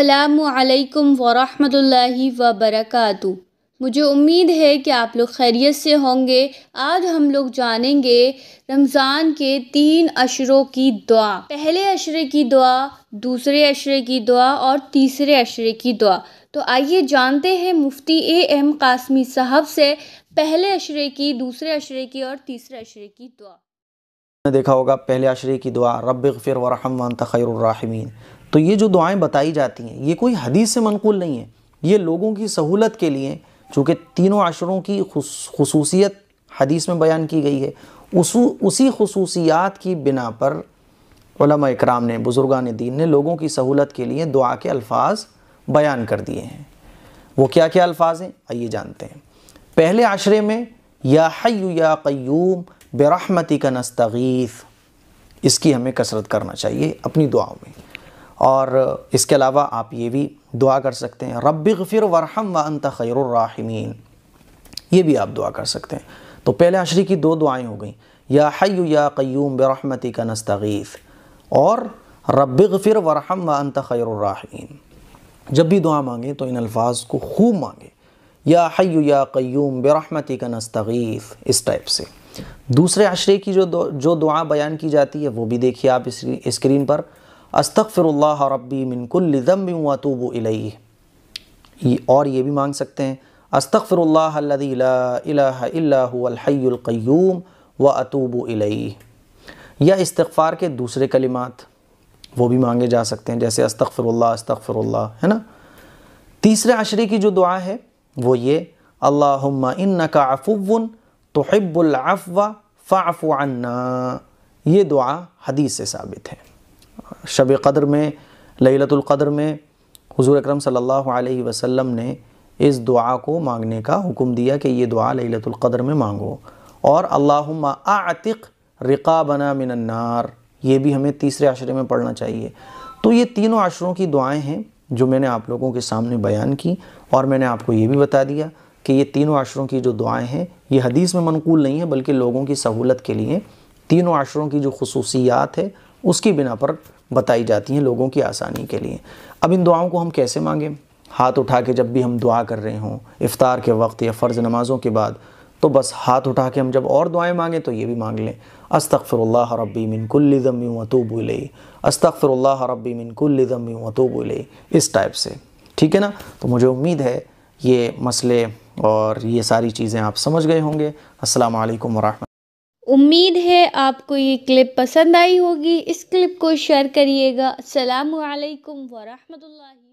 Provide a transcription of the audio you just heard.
अल्लाम वरहमतुल्लाहि वबरकातु मुझे उम्मीद है कि आप लोग खैरियत से होंगे आज हम लोग जानेंगे रमज़ान के तीन अशरों की दुआ पहले अशरे की दुआ दूसरे अशरे की दुआ और तीसरे अशरे की दुआ तो आइए जानते हैं मुफ्ती ए एम कासमी साहब से पहले अशरे की दूसरे अशरे की और तीसरे अशरे की दुआ देखा होगा पहले अशरे की दुआ रब फिर वरहम तखैरमीन तो ये जो दुआएं बताई जाती हैं ये कोई हदीस से मनकूल नहीं है ये लोगों की सहूलत के लिए चूँकि तीनों आशरों की खसूसियत हदीस में बयान की गई है उस उसी खसूसियात की बिना पर इकराम ने बुज़ुर्गान दीन ने लोगों की सहूलत के लिए दुआ के अल्फाज बयान कर दिए हैं वो क्या क्या अल्फाज हैं आइए जानते हैं पहले आशरे में या हय्यु या क्यूम बरहमती का नस्तगीफ़ इसकी हमें कसरत करना चाहिए अपनी दुआओं में और इसके अलावा आप ये भी दुआ कर सकते हैं रब्बी गफ़िर वरहम व अंत खैरमीन ये भी आप दुआ कर सकते हैं तो पहले अशरी की दो दुआएं हो गई या हयू या क्यूम बरहमती का नस्तगीफ़ और रब्बी गफ़िर वरहम व अंत खैरमीन जब भी दुआ मांगें तो इन अल्फाज को खूब मांगें या हयू या क्यूम बरहमती का नस्तगीफ़ इस टाइप से दूसरे अशरे की जो दो, जो दुआ बयान की जाती है वो भी देखिए आप स्क्रीन पर अस्तफ़िर रब्बी मिनकुल ज़म और ये भी मांग सकते हैं अस्तफ़िरल्लाहल्लाहल्लाहल्क़यूम व अतूब या इस्तफ़ार के दूसरे कलिमात वो भी मांगे जा सकते हैं जैसे अस्तफ़िरल्ला अस्तफ़िरल्ला है ना तीसरे अशरे की जो दुआ है वो ये अल्लाम इन्नका का तुहिब्बुल अफ़वा फ़ाफ़ु ये दुआ हदीस से साबित है शब कदर में लतुल्क़दर में हजूर अक्रम सल्लल्लाहु ने इस दुआ को मांगने का हुक्म दिया कि ये दुआ लतुल्क़दर में मांगो और अल्लाह आतिक रिका बना मिनन्नार ये भी हमें तीसरे आशरे में पढ़ना चाहिए तो ये तीनों आशरों की दुआएं हैं जो मैंने आप लोगों के सामने बयान की और मैंने आपको ये भी बता दिया कि ये तीनों आशरों की जो दुआएं हैं ये हदीस में मनकूल नहीं है बल्कि लोगों की सहूलत के लिए तीनों आशरों की जो खसूसियात है उसकी बिना पर बताई जाती हैं लोगों की आसानी के लिए अब इन दुआओं को हम कैसे मांगें हाथ उठा के जब भी हम दुआ कर रहे हों इफ़ार के वक्त या फ़र्ज़ नमाज़ों के बाद तो बस हाथ उठा के हम जब और दुआएं मांगें तो ये भी मांग लें अस्तफ़रल्ला रबी मिनकुल्लम वतूब अस्तफ़िरल्ला रबी मिनकुल्लम बोले इस टाइप से ठीक है ना तो मुझे उम्मीद है ये मसले और ये सारी चीज़ें आप समझ गए होंगे असलकम वरह उम्मीद है आपको ये क्लिप पसंद आई होगी इस क्लिप को शेयर करिएगा असलकम वरहमल